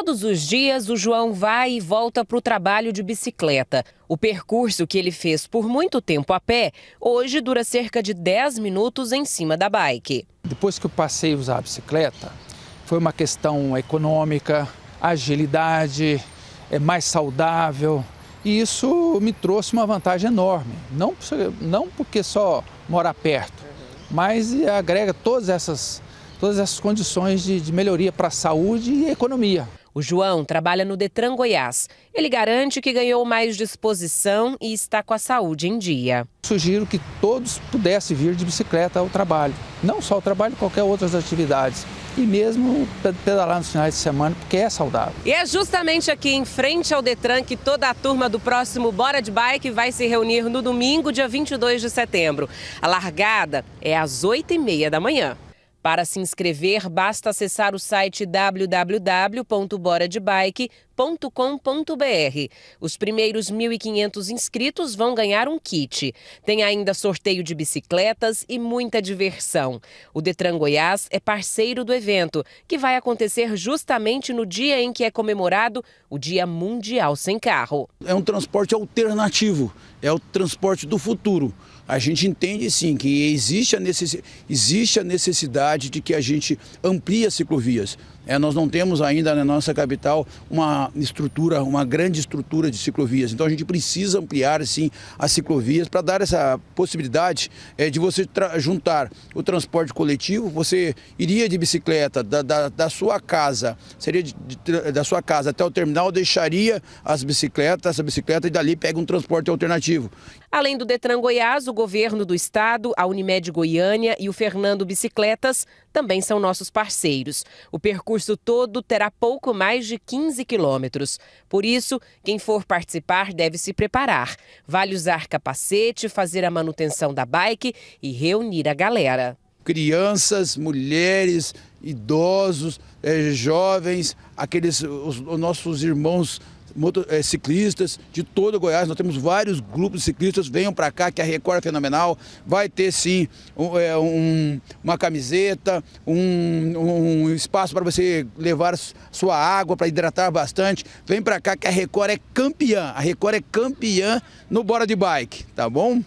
Todos os dias, o João vai e volta para o trabalho de bicicleta. O percurso que ele fez por muito tempo a pé, hoje dura cerca de 10 minutos em cima da bike. Depois que eu passei a usar a bicicleta, foi uma questão econômica, agilidade, é mais saudável. E isso me trouxe uma vantagem enorme. Não, não porque só mora perto, mas agrega todas essas, todas essas condições de, de melhoria para a saúde e a economia. O João trabalha no Detran Goiás. Ele garante que ganhou mais disposição e está com a saúde em dia. Sugiro que todos pudessem vir de bicicleta ao trabalho. Não só ao trabalho, qualquer outras atividades e mesmo pedalar nos finais de semana, porque é saudável. E é justamente aqui em frente ao Detran que toda a turma do próximo Bora de Bike vai se reunir no domingo, dia 22 de setembro. A largada é às 8h30 da manhã. Para se inscrever, basta acessar o site www.boradebike.com com.br. Os primeiros 1.500 inscritos vão ganhar um kit. Tem ainda sorteio de bicicletas e muita diversão. O Detran Goiás é parceiro do evento, que vai acontecer justamente no dia em que é comemorado o Dia Mundial Sem Carro. É um transporte alternativo, é o transporte do futuro. A gente entende sim que existe a, necess... existe a necessidade de que a gente amplie as ciclovias. É, nós não temos ainda na nossa capital uma uma estrutura, uma grande estrutura de ciclovias. Então a gente precisa ampliar sim as ciclovias para dar essa possibilidade é, de você juntar o transporte coletivo. Você iria de bicicleta da, da, da sua casa, seria de, de, da sua casa até o terminal, deixaria as bicicletas, essa bicicleta e dali pega um transporte alternativo. Além do Detran Goiás, o governo do estado, a Unimed Goiânia e o Fernando Bicicletas também são nossos parceiros. O percurso todo terá pouco mais de 15 quilômetros quilômetros. Por isso, quem for participar deve se preparar. Vale usar capacete, fazer a manutenção da bike e reunir a galera. Crianças, mulheres, idosos, eh, jovens, aqueles os, os nossos irmãos motor, é, ciclistas de todo Goiás. Nós temos vários grupos de ciclistas. Venham para cá, que a Record é fenomenal. Vai ter sim um, é, um, uma camiseta, um, um espaço para você levar sua água para hidratar bastante. Vem para cá, que a Record é campeã. A Record é campeã no Bora de Bike, tá bom?